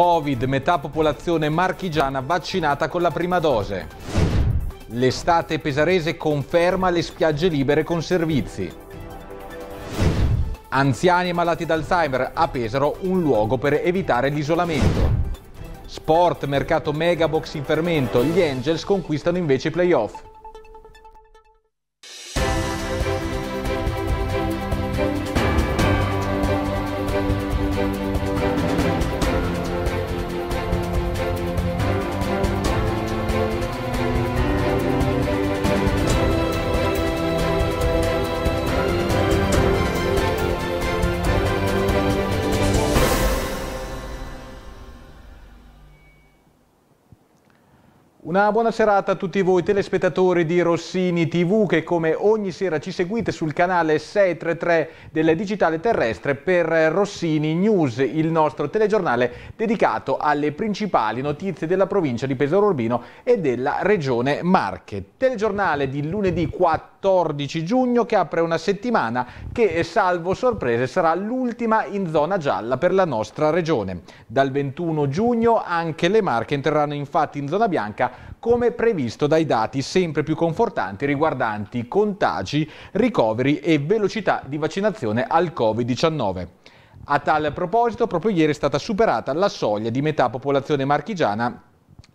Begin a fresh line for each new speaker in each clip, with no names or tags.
Covid, metà popolazione marchigiana vaccinata con la prima dose. L'estate pesarese conferma le spiagge libere con servizi. Anziani e malati d'Alzheimer a Pesaro un luogo per evitare l'isolamento. Sport, mercato Megabox in fermento, gli Angels conquistano invece i playoff. Una buona serata a tutti voi telespettatori di Rossini TV che come ogni sera ci seguite sul canale 633 del Digitale Terrestre per Rossini News, il nostro telegiornale dedicato alle principali notizie della provincia di Pesaro Urbino e della regione Marche. Telegiornale di lunedì 4 14 giugno che apre una settimana che, eh, salvo sorprese, sarà l'ultima in zona gialla per la nostra regione. Dal 21 giugno anche le Marche entreranno infatti in zona bianca come previsto dai dati sempre più confortanti riguardanti contagi, ricoveri e velocità di vaccinazione al Covid-19. A tale proposito, proprio ieri è stata superata la soglia di metà popolazione marchigiana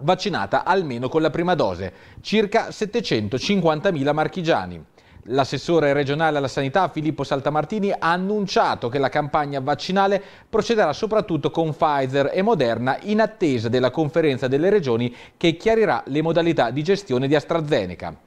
vaccinata almeno con la prima dose, circa 750.000 marchigiani. L'assessore regionale alla sanità Filippo Saltamartini ha annunciato che la campagna vaccinale procederà soprattutto con Pfizer e Moderna in attesa della conferenza delle regioni che chiarirà le modalità di gestione di AstraZeneca.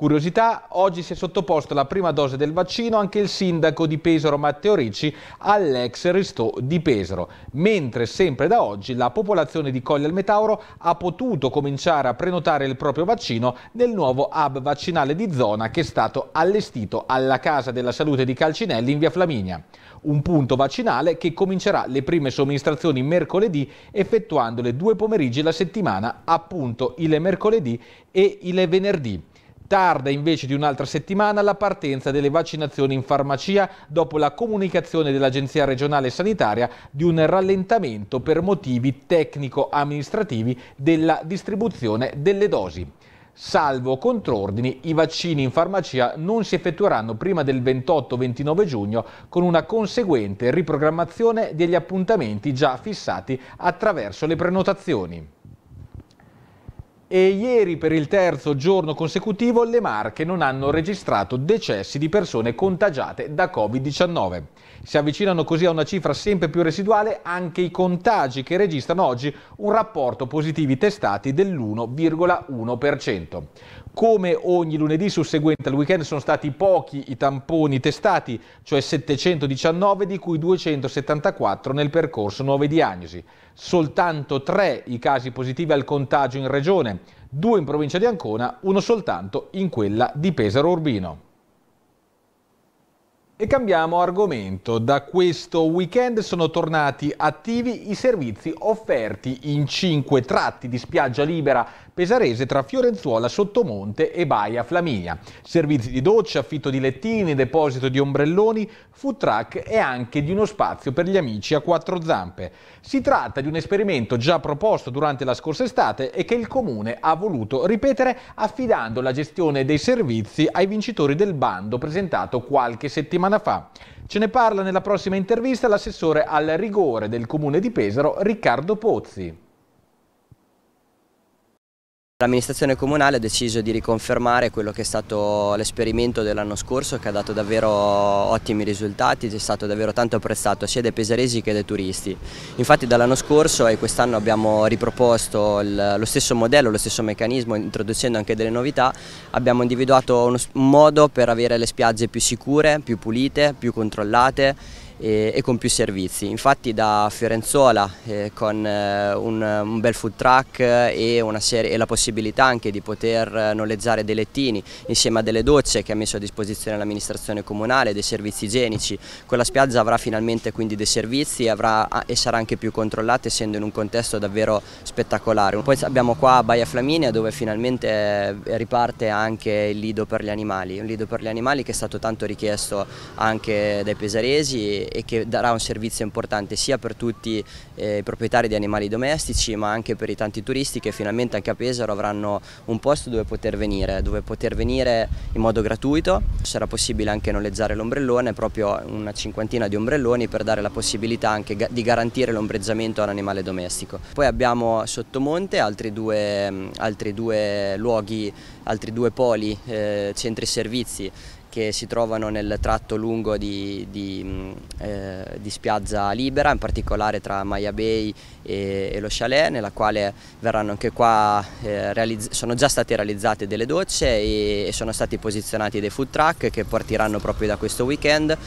Curiosità, oggi si è sottoposto alla prima dose del vaccino anche il sindaco di Pesaro Matteo Ricci all'ex Ristò di Pesaro, mentre sempre da oggi la popolazione di Colle al Metauro ha potuto cominciare a prenotare il proprio vaccino nel nuovo hub vaccinale di zona che è stato allestito alla Casa della Salute di Calcinelli in via Flaminia. Un punto vaccinale che comincerà le prime somministrazioni mercoledì effettuandole due pomeriggi la settimana, appunto il mercoledì e il venerdì. Tarda invece di un'altra settimana la partenza delle vaccinazioni in farmacia dopo la comunicazione dell'Agenzia regionale sanitaria di un rallentamento per motivi tecnico-amministrativi della distribuzione delle dosi. Salvo contrordini, i vaccini in farmacia non si effettueranno prima del 28-29 giugno con una conseguente riprogrammazione degli appuntamenti già fissati attraverso le prenotazioni e ieri per il terzo giorno consecutivo le Marche non hanno registrato decessi di persone contagiate da Covid-19. Si avvicinano così a una cifra sempre più residuale anche i contagi che registrano oggi un rapporto positivi testati dell'1,1%. Come ogni lunedì susseguente al weekend sono stati pochi i tamponi testati, cioè 719 di cui 274 nel percorso nuove diagnosi. Soltanto tre i casi positivi al contagio in regione, due in provincia di Ancona, uno soltanto in quella di Pesaro Urbino. E cambiamo argomento. Da questo weekend sono tornati attivi i servizi offerti in cinque tratti di spiaggia libera pesarese tra Fiorenzuola, Sottomonte e Baia Flaminia. Servizi di doccia, affitto di lettini, deposito di ombrelloni, food truck e anche di uno spazio per gli amici a quattro zampe. Si tratta di un esperimento già proposto durante la scorsa estate e che il comune ha voluto ripetere affidando la gestione dei servizi ai vincitori del bando presentato qualche settimana settimana fa. Ce ne parla nella prossima intervista l'assessore al rigore del comune di Pesaro Riccardo Pozzi.
L'amministrazione comunale ha deciso di riconfermare quello che è stato l'esperimento dell'anno scorso che ha dato davvero ottimi risultati, è stato davvero tanto apprezzato sia dai pesaresi che dai turisti. Infatti dall'anno scorso e quest'anno abbiamo riproposto il, lo stesso modello, lo stesso meccanismo, introducendo anche delle novità, abbiamo individuato un modo per avere le spiagge più sicure, più pulite, più controllate e, e, con più servizi. Infatti da Fiorenzuola eh, con eh, un, un, bel food truck eh, e, serie, e, la possibilità anche di poter eh, noleggiare dei lettini insieme a delle docce che ha messo a disposizione l'amministrazione comunale, dei servizi igienici. Quella spiaggia avrà finalmente quindi dei servizi avrà, e sarà anche più controllata essendo in un contesto davvero spettacolare. Poi abbiamo qua Baia Flaminia dove finalmente eh, riparte anche il lido per gli animali, un lido per gli animali che è stato tanto richiesto anche dai pesaresi e che darà un servizio importante sia per tutti eh, i proprietari di animali domestici ma anche per i tanti turisti che finalmente anche a Pesaro avranno un posto dove poter venire, dove poter venire in modo gratuito, sarà possibile anche noleggiare l'ombrellone, proprio una cinquantina di ombrelloni per dare la possibilità anche di garantire l'ombreggiamento all'animale domestico. Poi abbiamo Sottomonte, altri due, altri due luoghi, altri due poli, eh, centri servizi che si trovano nel tratto lungo di, di, mm, eh, di spiaggia libera, in particolare tra Maya Bay e, e lo Chalet, nella quale verranno anche qua, eh, sono già state realizzate delle docce e, e, sono stati posizionati dei food truck che partiranno proprio da questo weekend,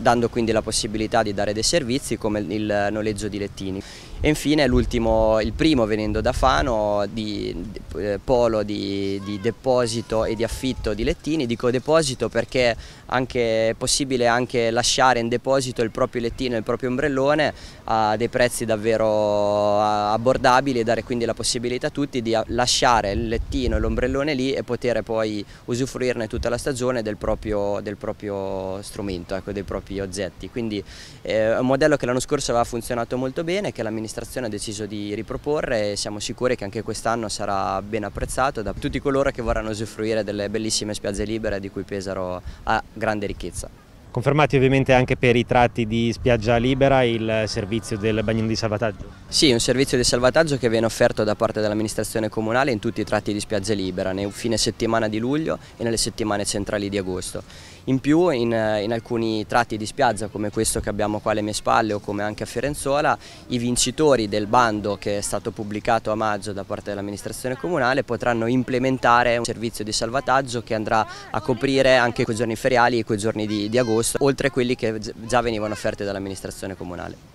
dando quindi la possibilità di dare dei servizi come il noleggio di lettini. E infine l'ultimo, il primo venendo da Fano, di, di eh, polo di, di, deposito e di affitto di lettini. Dico deposito perché anche, è possibile anche lasciare in deposito il proprio lettino e il proprio ombrellone a dei prezzi davvero abbordabili e dare quindi la possibilità a tutti di lasciare il lettino e l'ombrellone lì e poter poi usufruirne tutta la stagione del proprio, del proprio strumento, ecco, dei propri oggetti. Quindi eh, è un modello che l'anno scorso aveva funzionato molto bene, che l'amministrazione l'amministrazione ha deciso di riproporre e siamo sicuri che anche quest'anno sarà ben apprezzato da tutti coloro che vorranno usufruire delle bellissime spiagge libere di cui Pesaro ha grande ricchezza. Confermati ovviamente anche per i tratti di spiaggia libera il servizio del bagnino di salvataggio? Sì, un servizio di salvataggio che viene offerto da parte dell'amministrazione comunale in tutti i tratti di spiaggia libera, nel fine settimana di luglio e nelle settimane centrali di agosto. In più in, eh, in, alcuni tratti di spiaggia come questo che abbiamo qua alle mie spalle o come anche a Firenzuola, i vincitori del bando che è stato pubblicato a maggio da parte dell'amministrazione comunale potranno implementare un servizio di salvataggio che andrà a coprire anche quei giorni feriali e quei giorni di, di agosto oltre a quelli che già venivano offerti dall'amministrazione comunale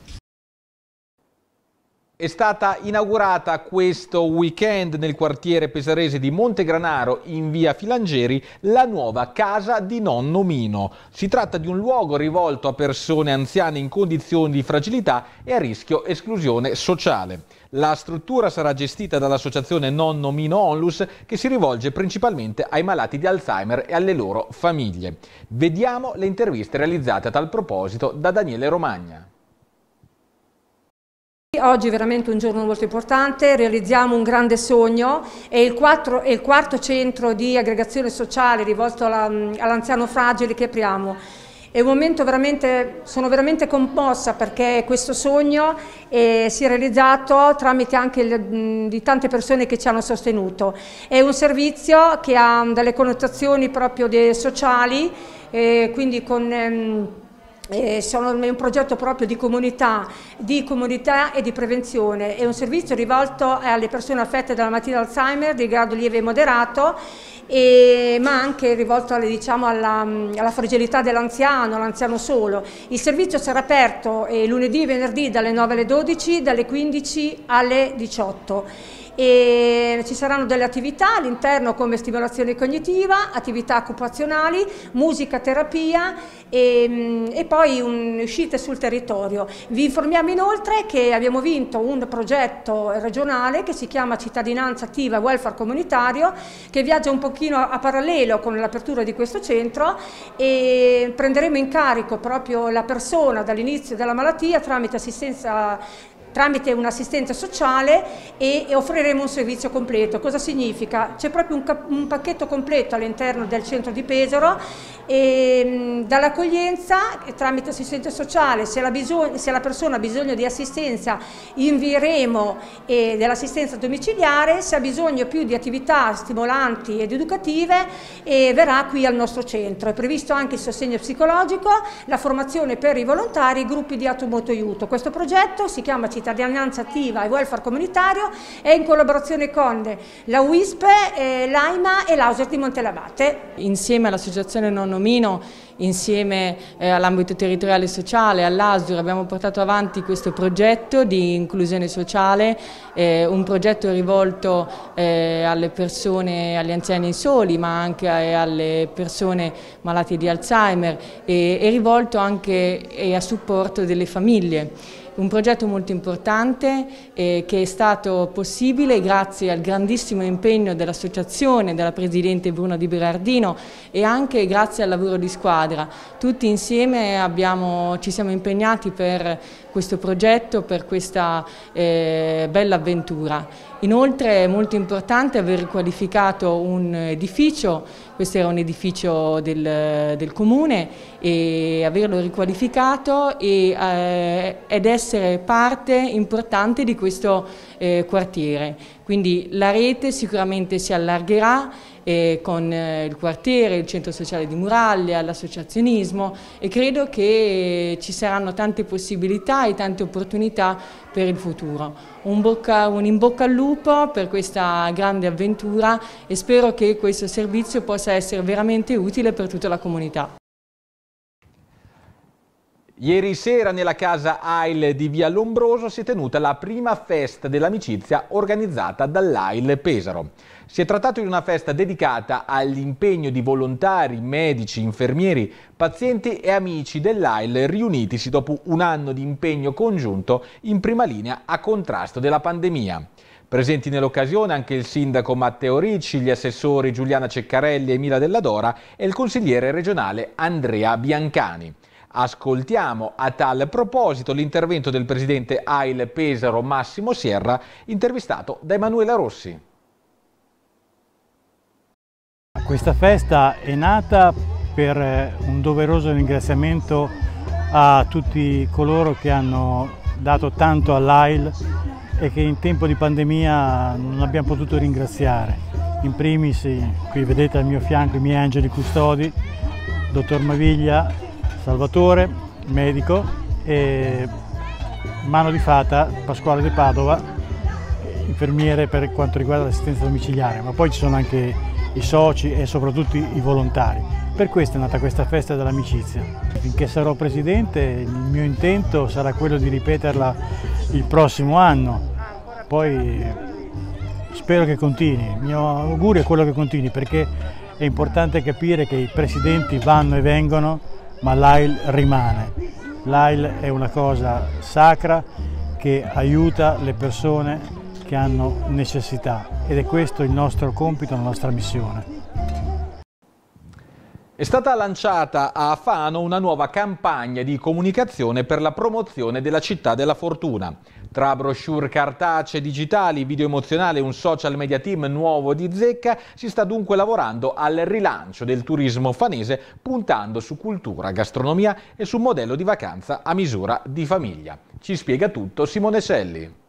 è stata inaugurata questo weekend nel quartiere pesarese di Montegranaro in via Filangeri la nuova casa di nonno Mino. Si tratta di un luogo rivolto a persone anziane in condizioni di fragilità e a rischio esclusione sociale. La struttura sarà gestita dall'associazione Nonno Mino Onlus che si rivolge principalmente ai malati di Alzheimer e alle loro famiglie. Vediamo le interviste realizzate a tal proposito da Daniele Romagna
oggi è veramente un giorno molto importante, realizziamo un grande sogno, è il, quattro, è il quarto centro di aggregazione sociale rivolto mm, all'anziano fragile che apriamo. È un momento Veramente, sono veramente commossa perché questo sogno eh, si è realizzato tramite anche le, mm, di tante persone che ci hanno sostenuto. È un servizio che ha mm, delle connotazioni proprio sociali, eh, quindi con... Ehm, eh, sono, è un progetto proprio di comunità, di comunità e di prevenzione. È un servizio rivolto alle persone affette dalla malattia Alzheimer di grado lieve e moderato, e, ma anche rivolto alle, diciamo, alla, alla, fragilità dell'anziano, l'anziano solo. Il servizio sarà aperto eh, lunedì e venerdì dalle 9 alle 12, dalle 15 alle 18. E ci saranno delle attività all'interno come stimolazione cognitiva, attività occupazionali, musica, terapia e, mm, e poi un, uscite sul territorio. Vi informiamo inoltre che abbiamo vinto un progetto regionale che si chiama Cittadinanza Attiva Welfare Comunitario che viaggia un pochino a parallelo con l'apertura di questo centro e prenderemo in carico proprio la persona dall'inizio della malattia tramite assistenza tramite un'assistenza sociale e, e, offriremo un servizio completo. Cosa significa? C'è proprio un, un, pacchetto completo all'interno del centro di Pesaro, ehm, dall'accoglienza eh, tramite assistenza sociale, se la, se la, persona ha bisogno di assistenza invieremo eh, dell'assistenza domiciliare, se ha bisogno più di attività stimolanti ed educative eh, verrà qui al nostro centro. È previsto anche il sostegno psicologico, la formazione per i volontari, i gruppi di aiuto. Questo progetto si chiama Città cittadinanza attiva e welfare comunitario è in collaborazione con la WISP, eh, l'AIMA e l'Auser
di Montelabate. Insieme all'associazione Nonnomino, insieme eh, all'ambito territoriale e sociale, all'ASUR abbiamo portato avanti questo progetto di inclusione sociale, eh, un progetto rivolto alle persone, agli anziani soli ma anche alle persone malate di Alzheimer e, rivolto anche a supporto delle famiglie. Un progetto molto importante eh, che è stato possibile grazie al grandissimo impegno dell'associazione, della Presidente Bruno Di Berardino e anche grazie al lavoro di squadra. Tutti insieme abbiamo, ci siamo impegnati per questo progetto, per questa eh, bella avventura. Inoltre è molto importante aver riqualificato un edificio, questo era un edificio del, del comune, e averlo riqualificato e, eh, ed è essere parte importante di questo eh, quartiere. Quindi la rete sicuramente si allargherà eh, con eh, il quartiere, il centro sociale di Muraglia, l'associazionismo e credo che eh, ci saranno tante possibilità e tante opportunità per il futuro. Un, bocca, un in bocca al lupo per questa grande avventura e spero che questo servizio possa essere veramente utile per tutta la comunità.
Ieri sera nella casa AIL di Via Lombroso si è tenuta la prima festa dell'amicizia organizzata dall'AIL Pesaro. Si è trattato di una festa dedicata all'impegno di volontari, medici, infermieri, pazienti e amici dell'AIL riunitisi dopo un anno di impegno congiunto in prima linea a contrasto della pandemia. Presenti nell'occasione anche il sindaco Matteo Ricci, gli assessori Giuliana Ceccarelli e Mila Della Dora e il consigliere regionale Andrea Biancani. Ascoltiamo a tal proposito l'intervento del presidente AIL Pesaro Massimo Sierra, intervistato da Emanuela Rossi.
Questa festa è nata per eh, un doveroso ringraziamento a tutti coloro che hanno dato tanto all'AIL e che in tempo di pandemia non abbiamo potuto ringraziare. In primis, eh, qui vedete al mio fianco i miei angeli custodi, dottor Maviglia, Salvatore, medico, e mano di fata Pasquale De Padova, infermiere per quanto riguarda l'assistenza domiciliare, ma poi ci sono anche i soci e soprattutto i volontari. Per questo è nata questa festa dell'amicizia. Finché sarò presidente il mio intento sarà quello di ripeterla il prossimo anno, poi spero che continui. Il mio augurio è quello che continui perché è importante capire che i presidenti vanno e vengono ma l'AIL rimane. L'AIL è una cosa sacra che aiuta le persone che hanno necessità ed è questo il nostro compito, la nostra missione.
È stata lanciata a Fano una nuova campagna di comunicazione per la promozione della città della fortuna. Tra brochure cartacee, digitali, video emozionale e un social media team nuovo di zecca, si sta dunque lavorando al rilancio del turismo fanese puntando su cultura, gastronomia e su un modello di vacanza a misura di famiglia. Ci spiega tutto Simone Selli.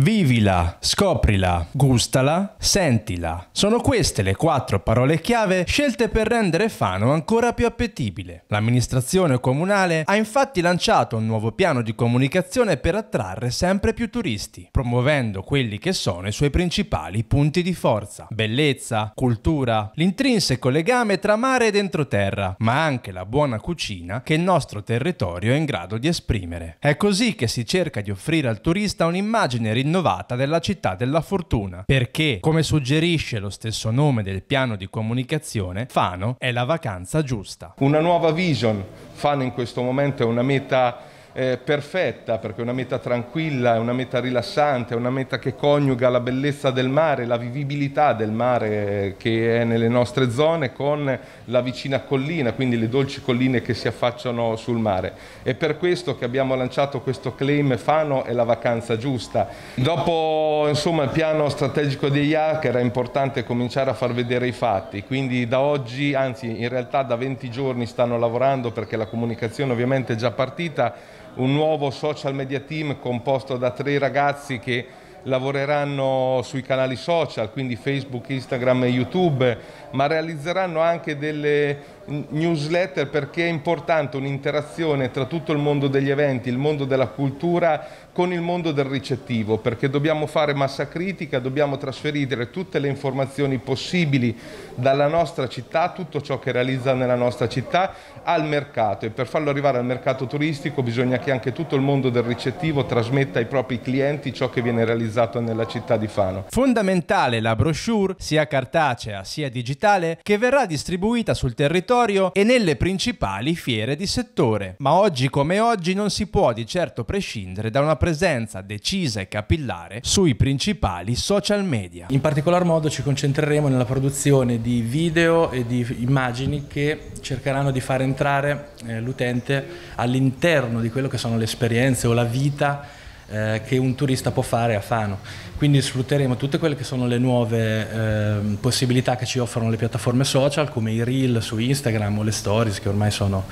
Vivila, scoprila, gustala, sentila. Sono queste le quattro parole chiave scelte per rendere Fano ancora più appetibile. L'amministrazione comunale ha infatti lanciato un nuovo piano di comunicazione per attrarre sempre più turisti, promuovendo quelli che sono i suoi principali punti di forza. Bellezza, cultura, l'intrinseco legame tra mare ed entroterra, ma anche la buona cucina che il nostro territorio è in grado di esprimere. È così che si cerca di offrire al turista un'immagine rinnovata rinnovata della città della fortuna, perché, come suggerisce lo stesso nome del piano di comunicazione, Fano è la vacanza giusta.
Una nuova vision, Fano in questo momento è una meta eh, perfetta, perché è una meta tranquilla, è una meta rilassante, è una meta che coniuga la bellezza del mare, la vivibilità del mare che è nelle nostre zone con la vicina collina, quindi le dolci colline che si affacciano sul mare. È per questo che abbiamo lanciato questo claim Fano è la vacanza giusta. Dopo insomma, il piano strategico di IAC era importante cominciare a far vedere i fatti, quindi da oggi, anzi in realtà da 20 giorni stanno lavorando perché la comunicazione ovviamente è già partita, un nuovo social media team composto da tre ragazzi che lavoreranno sui canali social, quindi Facebook, Instagram e YouTube, ma realizzeranno anche delle newsletter perché è importante un'interazione tra tutto il mondo degli eventi, il mondo della cultura con il mondo del ricettivo, perché dobbiamo fare massa critica, dobbiamo trasferire tutte le informazioni possibili dalla nostra città, tutto ciò che realizza nella nostra città, al mercato e per farlo arrivare al mercato turistico bisogna che anche tutto il mondo del ricettivo trasmetta ai propri clienti ciò che viene realizzato nella città di Fano. Fondamentale la brochure, sia
cartacea sia digitale, che verrà distribuita sul territorio territorio e nelle principali fiere di settore. Ma oggi come oggi non si può di certo prescindere da una presenza
decisa e capillare sui principali social media. In particolar modo ci concentreremo nella produzione di video e di immagini che cercheranno di far entrare eh, l'utente all'interno di quello che sono le esperienze o la vita eh, che un turista può fare a Fano. Quindi sfrutteremo tutte quelle che sono le nuove eh, possibilità che ci offrono le piattaforme social come i reel su Instagram o le stories che ormai sono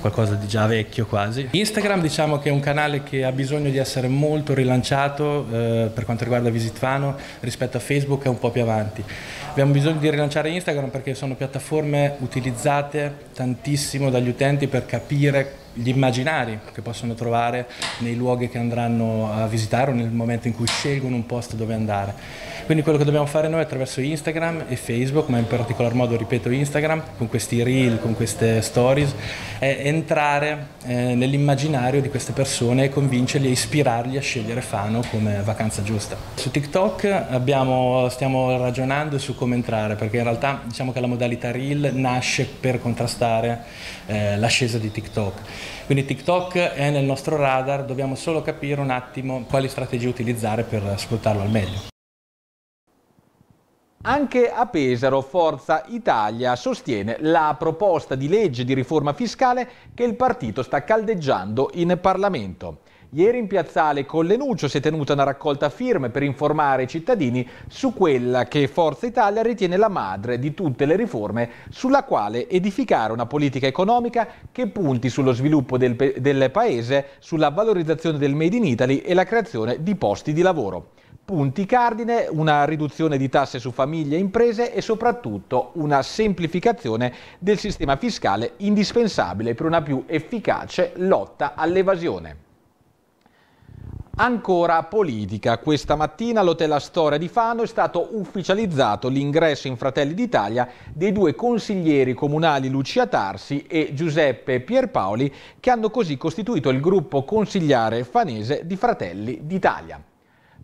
qualcosa di già vecchio quasi. Instagram diciamo che è un canale che ha bisogno di essere molto rilanciato eh, per quanto riguarda Visit Fano rispetto a Facebook è un po' più avanti. Abbiamo bisogno di rilanciare Instagram perché sono piattaforme utilizzate tantissimo dagli utenti per capire gli immaginari che possono trovare nei luoghi che andranno a visitare o nel momento in cui scelgono un posto dove andare. Quindi quello che dobbiamo fare noi attraverso Instagram e Facebook, ma in particolar modo ripeto Instagram, con questi reel, con queste stories, è entrare eh, nell'immaginario di queste persone e convincerli e ispirarli a scegliere Fano come vacanza giusta. Su TikTok abbiamo, stiamo ragionando su come entrare, perché in realtà diciamo che la modalità reel nasce per contrastare eh, l'ascesa di TikTok quindi TikTok è nel nostro radar, dobbiamo solo capire un attimo quali strategie utilizzare per sfruttarlo al meglio.
Anche a Pesaro Forza Italia sostiene la proposta di legge di riforma fiscale che il partito sta caldeggiando in Parlamento. Ieri in piazzale Collenuccio si è tenuta una raccolta firme per informare i cittadini su quella che Forza Italia ritiene la madre di tutte le riforme sulla quale edificare una politica economica che punti sullo sviluppo del, del paese, sulla valorizzazione del Made in Italy e la creazione di posti di lavoro. Punti cardine, una riduzione di tasse su famiglie e imprese e soprattutto una semplificazione del sistema fiscale indispensabile per una più efficace lotta all'evasione. Ancora politica. Questa mattina all'Hotel Astoria di Fano è stato ufficializzato l'ingresso in Fratelli d'Italia dei due consiglieri comunali Lucia Tarsi e Giuseppe Pierpaoli che hanno così costituito il gruppo consigliare fanese di Fratelli d'Italia.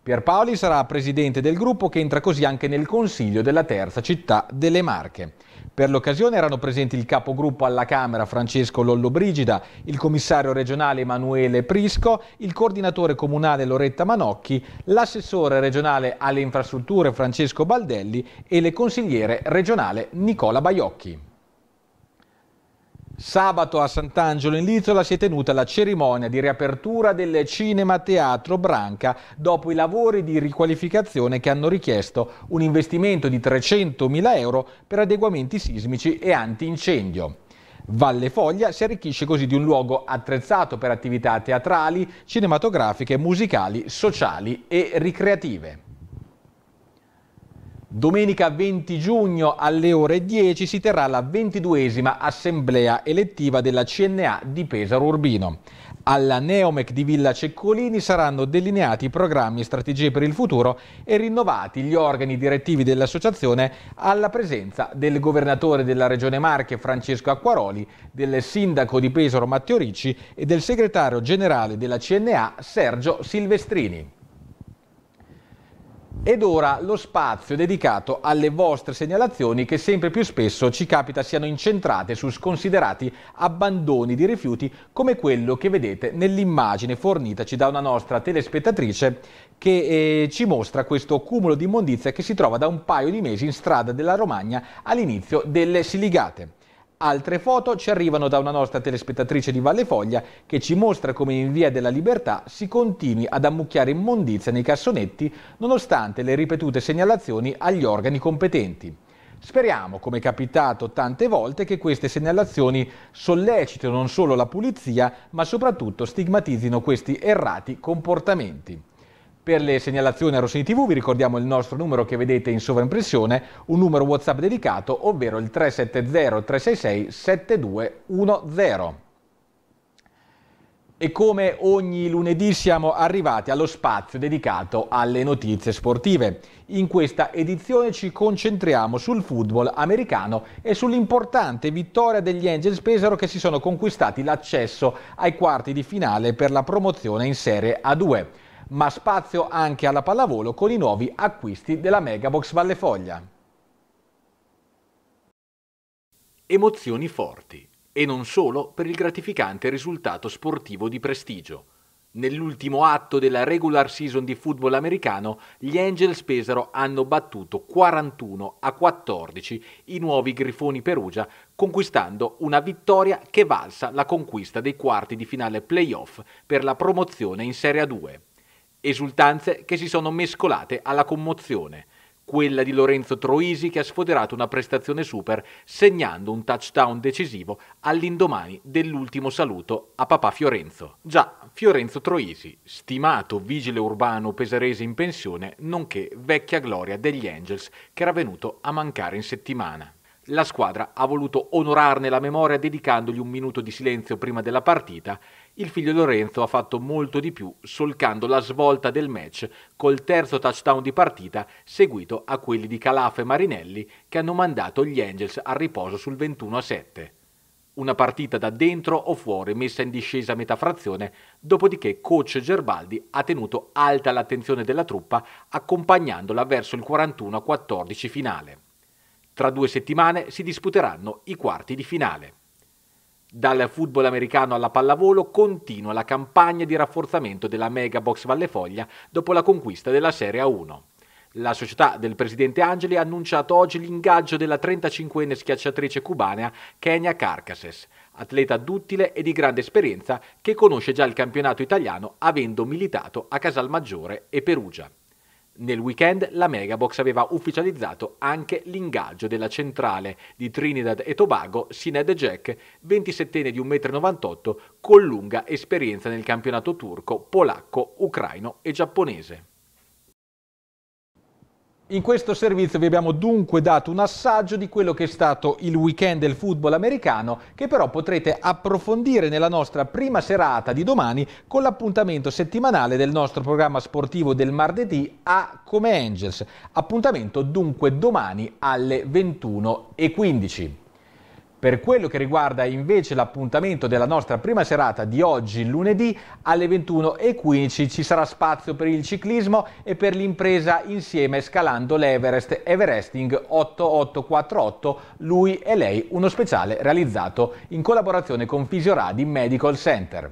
Pierpaoli sarà presidente del gruppo che entra così anche nel Consiglio della terza città delle Marche. Per l'occasione erano presenti il capogruppo alla Camera Francesco Lollobrigida, il commissario regionale Emanuele Prisco, il coordinatore comunale Loretta Manocchi, l'assessore regionale alle infrastrutture Francesco Baldelli e le consigliere regionale Nicola Baiocchi. Sabato a Sant'Angelo in Lizzola si è tenuta la cerimonia di riapertura del Cinema Teatro Branca dopo i lavori di riqualificazione che hanno richiesto un investimento di 300.000 euro per adeguamenti sismici e antincendio. Valle Foglia si arricchisce così di un luogo attrezzato per attività teatrali, cinematografiche, musicali, sociali e ricreative. Domenica 20 giugno alle ore 10 si terrà la 22esima assemblea elettiva della CNA di Pesaro Urbino. Alla Neomec di Villa Ceccolini saranno delineati i programmi e strategie per il futuro e rinnovati gli organi direttivi dell'associazione alla presenza del governatore della Regione Marche Francesco Acquaroli, del sindaco di Pesaro Matteo Ricci e del segretario generale della CNA Sergio Silvestrini. Ed ora lo spazio dedicato alle vostre segnalazioni che sempre più spesso ci capita siano incentrate su sconsiderati abbandoni di rifiuti come quello che vedete nell'immagine fornitaci da una nostra telespettatrice che eh, ci mostra questo cumulo di immondizia che si trova da un paio di mesi in strada della Romagna all'inizio delle Siligate. Altre foto ci arrivano da una nostra telespettatrice di Valle Foglia che ci mostra come in Via della Libertà si continui ad ammucchiare immondizia nei cassonetti nonostante le ripetute segnalazioni agli organi competenti. Speriamo, come è capitato tante volte, che queste segnalazioni sollecitino non solo la pulizia, ma soprattutto stigmatizzino questi errati comportamenti. Per le segnalazioni a Rossini TV vi ricordiamo il nostro numero che vedete in sovraimpressione, un numero WhatsApp dedicato, ovvero il 370-366-7210. E come ogni lunedì siamo arrivati allo spazio dedicato alle notizie sportive. In questa edizione ci concentriamo sul football americano e sull'importante vittoria degli Angels Pesaro che si sono conquistati l'accesso ai quarti di finale per la promozione in Serie A2 ma spazio anche alla pallavolo con i nuovi acquisti della Megabox Vallefoglia. Emozioni forti, e non solo per il gratificante risultato sportivo di prestigio. Nell'ultimo atto della regular season di football americano, gli Angels Pesaro hanno battuto 41 a 14 i nuovi Grifoni Perugia, conquistando una vittoria che valsa la conquista dei quarti di finale playoff per la promozione in Serie A2. Esultanze che si sono mescolate alla commozione. Quella di Lorenzo Troisi che ha sfoderato una prestazione super segnando un touchdown decisivo all'indomani dell'ultimo saluto a papà Fiorenzo. Già, Fiorenzo Troisi, stimato vigile urbano pesarese in pensione, nonché vecchia gloria degli Angels che era venuto a mancare in settimana. La squadra ha voluto onorarne la memoria dedicandogli un minuto di silenzio prima della partita il figlio Lorenzo ha fatto molto di più, solcando la svolta del match col terzo touchdown di partita, seguito a quelli di Calaf e Marinelli che hanno mandato gli Angels al riposo sul 21 7. Una partita da dentro o fuori messa in discesa a metà frazione, dopodiché coach Gerbaldi ha tenuto alta l'attenzione della truppa accompagnandola verso il 41 14 finale. Tra due settimane si disputeranno i quarti di finale. Dal football americano alla pallavolo continua la campagna di rafforzamento della Mega Box Vallefoglia dopo la conquista della Serie A1. La società del presidente Angeli ha annunciato oggi l'ingaggio della 35enne schiacciatrice cubana Kenya Carcases, atleta duttile e di grande esperienza che conosce già il campionato italiano avendo militato a Casalmaggiore e Perugia. Nel weekend la Megabox aveva ufficializzato anche l'ingaggio della centrale di Trinidad e Tobago Sined Jack, 27enne di 1,98 m, con lunga esperienza nel campionato turco, polacco, ucraino e giapponese. In questo servizio vi abbiamo dunque dato un assaggio di quello che è stato il weekend del football americano che però potrete approfondire nella nostra prima serata di domani con l'appuntamento settimanale del nostro programma sportivo del martedì a Come Angels. Appuntamento dunque domani alle 21.15. Per quello che riguarda invece l'appuntamento della nostra prima serata di oggi, lunedì, alle 21.15 ci sarà spazio per il ciclismo e per l'impresa insieme scalando l'Everest Everesting 8848, lui e lei, uno speciale realizzato in collaborazione con Fisioradi Medical Center.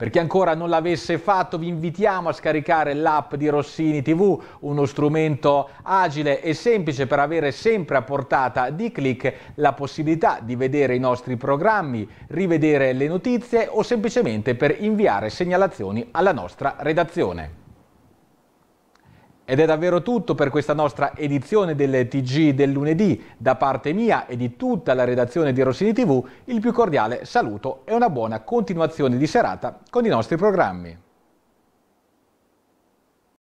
Per chi ancora non l'avesse fatto vi invitiamo a scaricare l'app di Rossini TV, uno strumento agile e semplice per avere sempre a portata di clic la possibilità di vedere i nostri programmi, rivedere le notizie o semplicemente per inviare segnalazioni alla nostra redazione. Ed è davvero tutto per questa nostra edizione del TG del lunedì. Da parte mia e di tutta la redazione di Rossini TV, il più cordiale saluto e una buona continuazione di serata con i nostri programmi.